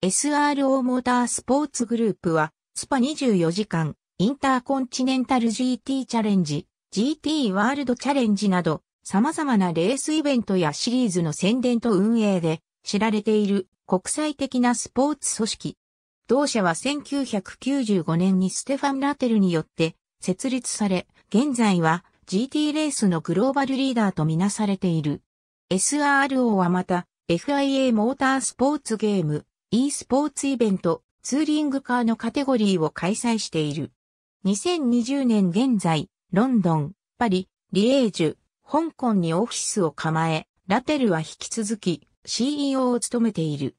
SRO モータースポーツグループは、スパ24時間、インターコンチネンタル GT チャレンジ、GT ワールドチャレンジなど、様々なレースイベントやシリーズの宣伝と運営で知られている国際的なスポーツ組織。同社は1995年にステファン・ラテルによって設立され、現在は GT レースのグローバルリーダーとみなされている。SRO はまた、FIA モータースポーツゲーム、e スポーツイベント、ツーリングカーのカテゴリーを開催している。2020年現在、ロンドン、パリ、リエージュ、香港にオフィスを構え、ラテルは引き続き CEO を務めている。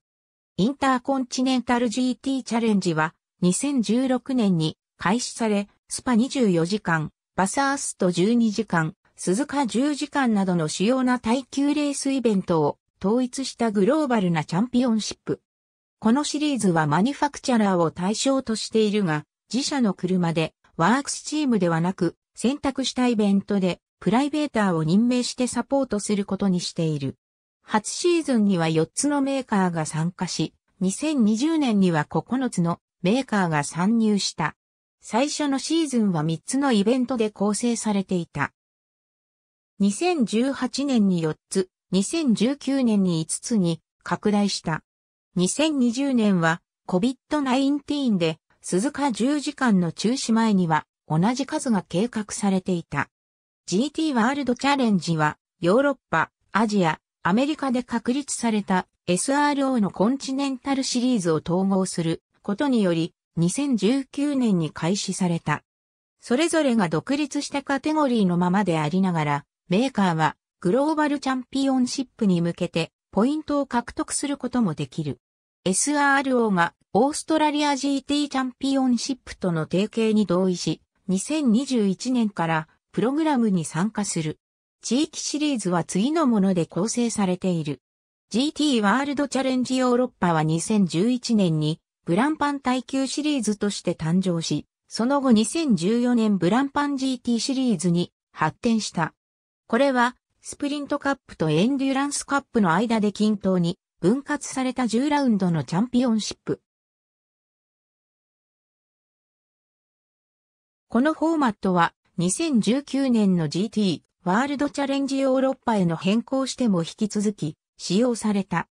インターコンチネンタル GT チャレンジは2016年に開始され、スパ24時間、バサースト12時間、鈴鹿10時間などの主要な耐久レースイベントを統一したグローバルなチャンピオンシップこのシリーズはマニファクチャラーを対象としているが、自社の車でワークスチームではなく、選択したイベントでプライベーターを任命してサポートすることにしている。初シーズンには4つのメーカーが参加し、2020年には9つのメーカーが参入した。最初のシーズンは3つのイベントで構成されていた。2018年に4つ、2019年に5つに拡大した。2020年は COVID-19 で鈴鹿10時間の中止前には同じ数が計画されていた。GT ワールドチャレンジはヨーロッパ、アジア、アメリカで確立された SRO のコンチネンタルシリーズを統合することにより2019年に開始された。それぞれが独立したカテゴリーのままでありながら、メーカーはグローバルチャンピオンシップに向けてポイントを獲得することもできる。SRO がオーストラリア GT チャンピオンシップとの提携に同意し、2021年からプログラムに参加する。地域シリーズは次のもので構成されている。GT ワールドチャレンジヨーロッパは2011年にブランパン耐久シリーズとして誕生し、その後2014年ブランパン GT シリーズに発展した。これはスプリントカップとエンデュランスカップの間で均等に分割された10ラウンドのチャンピオンシップ。このフォーマットは2019年の GT ワールドチャレンジヨーロッパへの変更しても引き続き使用された。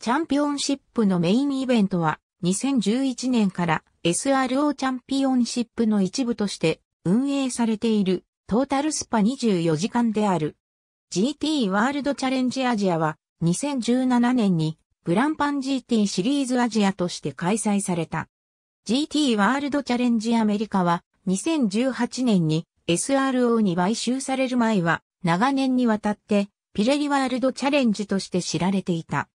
チャンピオンシップのメインイベントは2011年から SRO チャンピオンシップの一部として運営されているトータルスパ24時間である。GT ワールドチャレンジアジアは2017年にグランパン GT シリーズアジアとして開催された。GT ワールドチャレンジアメリカは2018年に SRO に買収される前は長年にわたってピレリワールドチャレンジとして知られていた。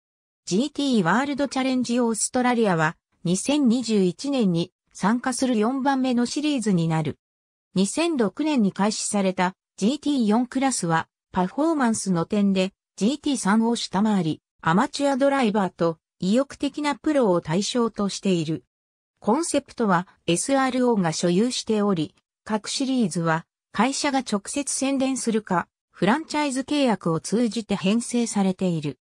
GT ワールドチャレンジオーストラリアは2021年に参加する4番目のシリーズになる。2006年に開始された GT4 クラスはパフォーマンスの点で GT3 を下回り、アマチュアドライバーと意欲的なプロを対象としている。コンセプトは SRO が所有しており、各シリーズは会社が直接宣伝するか、フランチャイズ契約を通じて編成されている。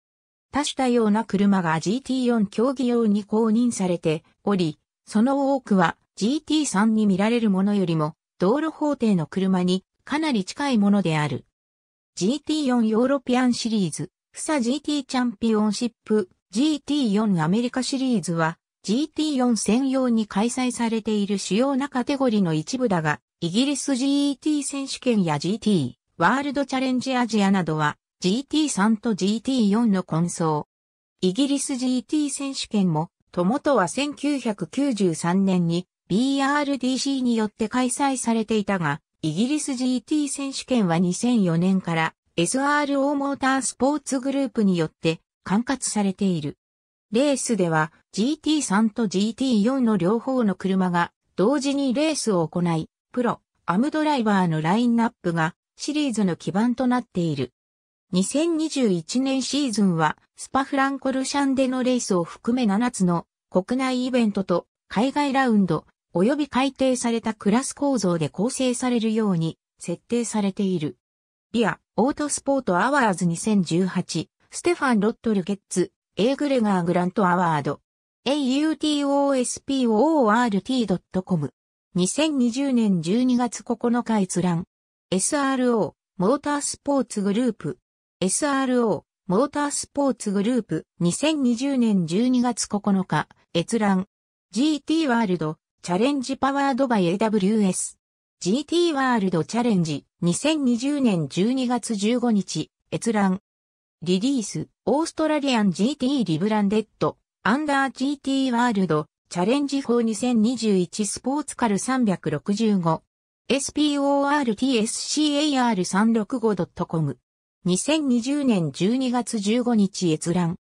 多種多様な車が GT4 競技用に公認されており、その多くは GT3 に見られるものよりも道路法定の車にかなり近いものである。GT4 ヨーロピアンシリーズ、FSA GT チャンピオンシップ、GT4 アメリカシリーズは、GT4 専用に開催されている主要なカテゴリーの一部だが、イギリス GT 選手権や GT、ワールドチャレンジアジアなどは、GT3 と GT4 の混走。イギリス GT 選手権も、ともとは1993年に BRDC によって開催されていたが、イギリス GT 選手権は2004年から SRO モータースポーツグループによって管轄されている。レースでは GT3 と GT4 の両方の車が同時にレースを行い、プロ、アムドライバーのラインナップがシリーズの基盤となっている。2021年シーズンはスパフランコルシャンでのレースを含め7つの国内イベントと海外ラウンド、及び改定されたクラス構造で構成されるように設定されている。ビア、オートスポートアワーズ2018、ステファン・ロットルゲッツ、エーグレガー・グラント・アワード、autosport.com、2020年12月9日閲覧、SRO、モータースポーツグループ、SRO、モータースポーツグループ、2020年12月9日、閲覧、GT ワールド、チャレンジパワードバイ AWS。GT ワールドチャレンジ2020年12月15日閲覧。リリース、オーストラリアン GT リブランデッド、アンダー GT ワールド、チャレンジ法2021スポーツカル365。sportscar365.com。2020年12月15日閲覧。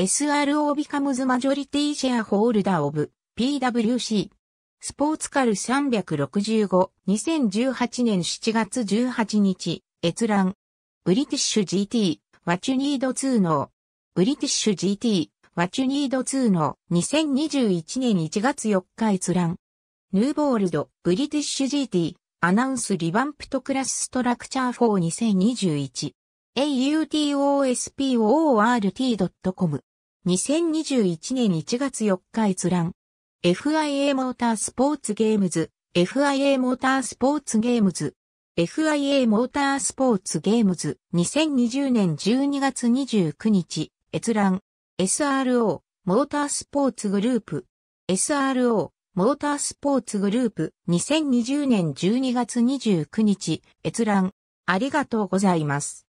SRO becomes majority share holder of PWC。スポーツカル365、2018年7月18日、閲覧。ブリティッシュ GT、ワチュニード2の、ブリティッシュ GT、ワチュニード2の、2021年1月4日閲覧。ヌーボールド、ブリティッシュ GT、アナウンスリバンプトクラスストラクチャー4 2021。autospoort.com。2021年1月4日閲覧。FIA モータースポーツゲームズ、FIA モータースポーツゲームズ、FIA モータースポーツゲームズ、2020年12月29日、閲覧、SRO、モータースポーツグループ、SRO、モータースポーツグループ、2020年12月29日、閲覧、ありがとうございます。